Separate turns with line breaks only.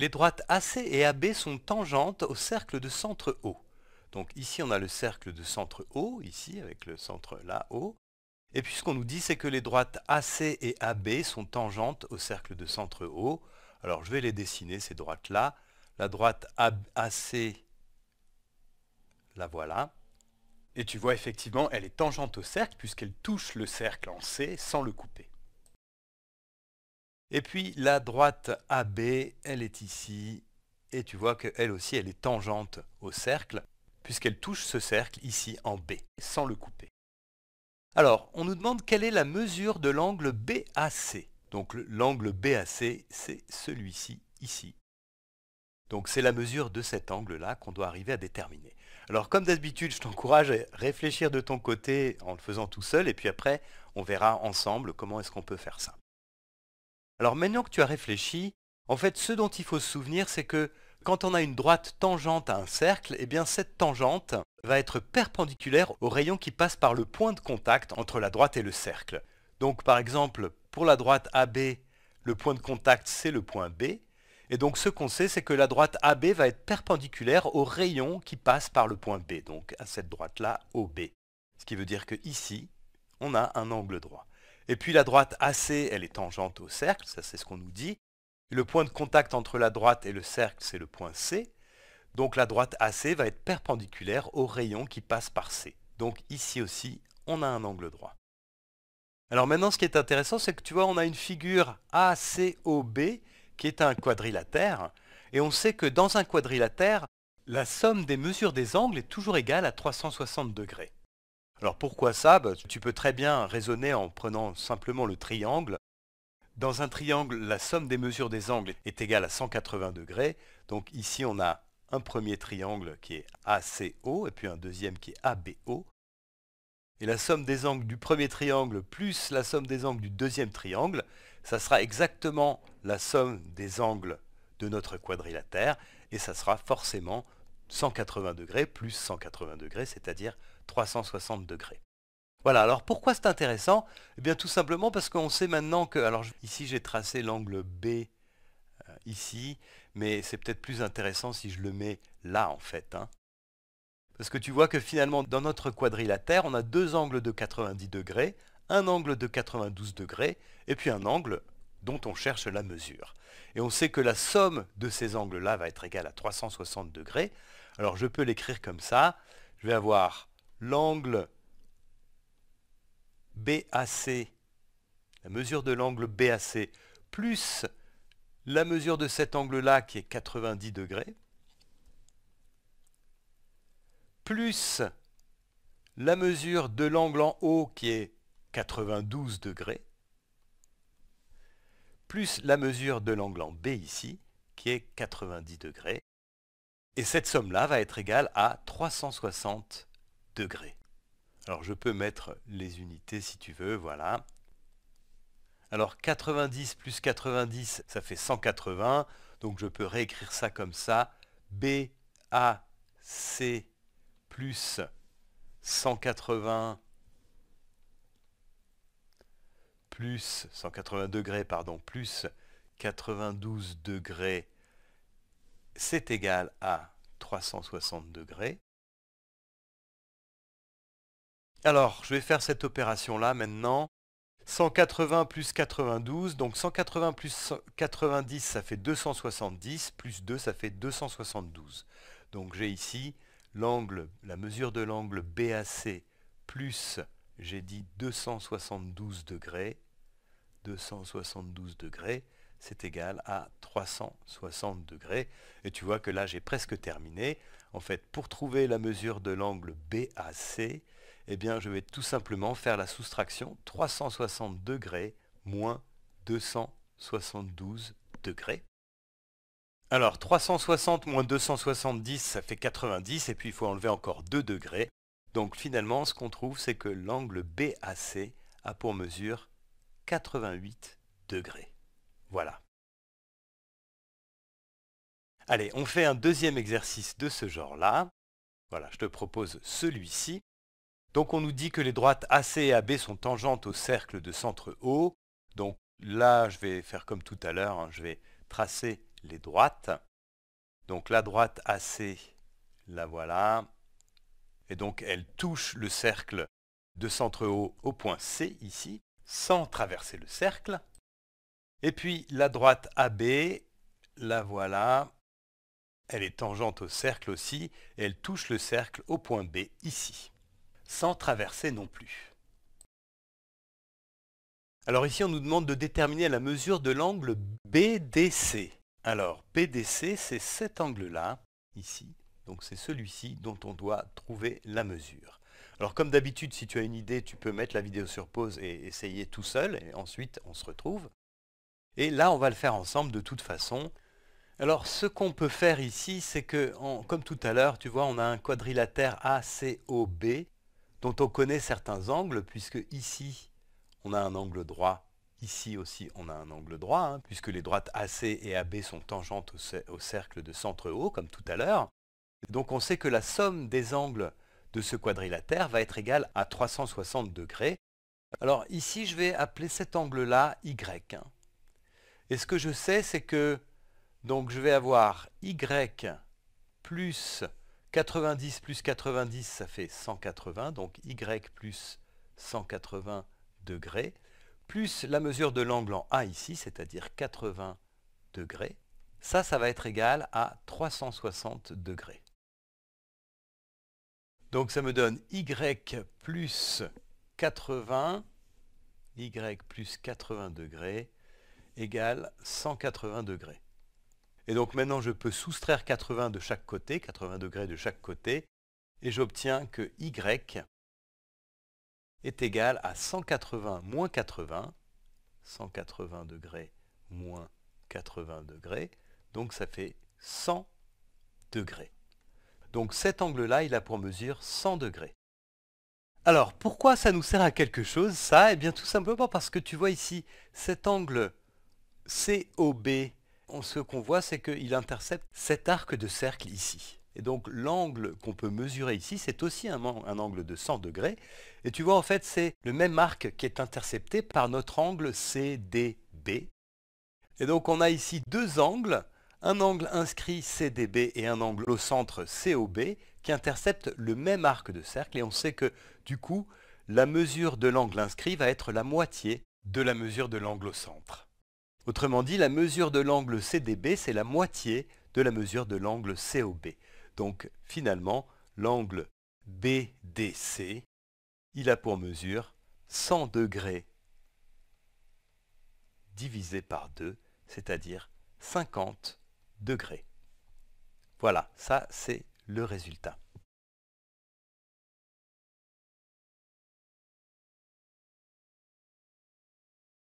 Les droites AC et AB sont tangentes au cercle de centre O. Donc ici, on a le cercle de centre O, ici, avec le centre là, haut Et puis ce qu'on nous dit, c'est que les droites AC et AB sont tangentes au cercle de centre O. Alors je vais les dessiner, ces droites-là. La droite AC, la voilà. Et tu vois effectivement, elle est tangente au cercle puisqu'elle touche le cercle en C sans le couper. Et puis la droite AB, elle est ici, et tu vois qu'elle aussi, elle est tangente au cercle, puisqu'elle touche ce cercle ici en B, sans le couper. Alors, on nous demande quelle est la mesure de l'angle BAC. Donc l'angle BAC, c'est celui-ci, ici. Donc c'est la mesure de cet angle-là qu'on doit arriver à déterminer. Alors comme d'habitude, je t'encourage à réfléchir de ton côté en le faisant tout seul, et puis après, on verra ensemble comment est-ce qu'on peut faire ça. Alors maintenant que tu as réfléchi, en fait ce dont il faut se souvenir c'est que quand on a une droite tangente à un cercle, eh bien cette tangente va être perpendiculaire au rayon qui passe par le point de contact entre la droite et le cercle. Donc par exemple, pour la droite AB, le point de contact c'est le point B, et donc ce qu'on sait c'est que la droite AB va être perpendiculaire au rayon qui passe par le point B, donc à cette droite-là, OB. Ce qui veut dire qu'ici, on a un angle droit. Et puis la droite AC, elle est tangente au cercle, ça c'est ce qu'on nous dit. Le point de contact entre la droite et le cercle, c'est le point C. Donc la droite AC va être perpendiculaire au rayon qui passe par C. Donc ici aussi, on a un angle droit. Alors maintenant, ce qui est intéressant, c'est que tu vois, on a une figure ACOB qui est un quadrilatère. Et on sait que dans un quadrilatère, la somme des mesures des angles est toujours égale à 360 degrés. Alors pourquoi ça bah, Tu peux très bien raisonner en prenant simplement le triangle. Dans un triangle, la somme des mesures des angles est égale à 180 degrés. Donc ici, on a un premier triangle qui est ACO et puis un deuxième qui est ABO. Et la somme des angles du premier triangle plus la somme des angles du deuxième triangle, ça sera exactement la somme des angles de notre quadrilatère et ça sera forcément 180 degrés plus 180 degrés, c'est-à-dire 360 degrés. Voilà, alors pourquoi c'est intéressant Eh bien tout simplement parce qu'on sait maintenant que... Alors ici j'ai tracé l'angle B euh, ici, mais c'est peut-être plus intéressant si je le mets là en fait. Hein. Parce que tu vois que finalement dans notre quadrilatère, on a deux angles de 90 degrés, un angle de 92 degrés, et puis un angle dont on cherche la mesure. Et on sait que la somme de ces angles-là va être égale à 360 degrés. Alors je peux l'écrire comme ça. Je vais avoir l'angle BAC, la mesure de l'angle BAC, plus la mesure de cet angle-là qui est 90 degrés, plus la mesure de l'angle en haut qui est 92 degrés, plus la mesure de l'angle en B ici, qui est 90 degrés. Et cette somme-là va être égale à 360 degrés. Alors je peux mettre les unités si tu veux, voilà. Alors 90 plus 90, ça fait 180. Donc je peux réécrire ça comme ça. BAC plus 180 plus 180 degrés, pardon, plus 92 degrés, c'est égal à 360 degrés. Alors, je vais faire cette opération-là maintenant. 180 plus 92, donc 180 plus 90, ça fait 270, plus 2, ça fait 272. Donc j'ai ici l'angle, la mesure de l'angle BAC plus, j'ai dit 272 degrés, 272 degrés, c'est égal à 360 degrés. Et tu vois que là, j'ai presque terminé. En fait, pour trouver la mesure de l'angle BAC, eh bien, je vais tout simplement faire la soustraction 360 degrés moins 272 degrés. Alors, 360 moins 270, ça fait 90, et puis il faut enlever encore 2 degrés. Donc finalement, ce qu'on trouve, c'est que l'angle BAC a pour mesure 88 degrés. Voilà. Allez, on fait un deuxième exercice de ce genre-là. Voilà, je te propose celui-ci. Donc on nous dit que les droites AC et AB sont tangentes au cercle de centre O. Donc là, je vais faire comme tout à l'heure, hein, je vais tracer les droites. Donc la droite AC, la voilà. Et donc elle touche le cercle de centre O au point C ici sans traverser le cercle. Et puis la droite AB, la voilà, elle est tangente au cercle aussi, et elle touche le cercle au point B ici, sans traverser non plus. Alors ici, on nous demande de déterminer la mesure de l'angle BDC. Alors, BDC, c'est cet angle-là, ici, donc c'est celui-ci dont on doit trouver la mesure. Alors comme d'habitude, si tu as une idée, tu peux mettre la vidéo sur pause et essayer tout seul, et ensuite on se retrouve. Et là, on va le faire ensemble de toute façon. Alors ce qu'on peut faire ici, c'est que, comme tout à l'heure, tu vois, on a un quadrilatère ACOB dont on connaît certains angles, puisque ici, on a un angle droit. Ici aussi, on a un angle droit, hein, puisque les droites AC et AB sont tangentes au, au cercle de centre haut, comme tout à l'heure. Donc on sait que la somme des angles de ce quadrilatère va être égal à 360 degrés. Alors ici, je vais appeler cet angle-là Y. Et ce que je sais, c'est que donc je vais avoir Y plus 90 plus 90, ça fait 180, donc Y plus 180 degrés, plus la mesure de l'angle en A ici, c'est-à-dire 80 degrés. Ça, ça va être égal à 360 degrés. Donc ça me donne y plus 80, y plus 80 degrés égale 180 degrés. Et donc maintenant je peux soustraire 80 de chaque côté, 80 degrés de chaque côté, et j'obtiens que y est égal à 180 moins 80, 180 degrés moins 80 degrés, donc ça fait 100 degrés. Donc cet angle-là, il a pour mesure 100 degrés. Alors, pourquoi ça nous sert à quelque chose, ça Eh bien, tout simplement parce que tu vois ici, cet angle COB, ce qu'on voit, c'est qu'il intercepte cet arc de cercle ici. Et donc, l'angle qu'on peut mesurer ici, c'est aussi un, angle de 100 degrés. Et tu vois, en fait, c'est le même arc qui est intercepté par notre angle CDB. Et donc, on a ici deux angles un angle inscrit CDB et un angle au centre COB qui interceptent le même arc de cercle et on sait que du coup la mesure de l'angle inscrit va être la moitié de la mesure de l'angle au centre. Autrement dit, la mesure de l'angle CDB, c'est la moitié de la mesure de l'angle COB. Donc finalement, l'angle BDC, il a pour mesure 100 degrés divisé par 2, c'est-à-dire 50 voilà, ça c'est le résultat.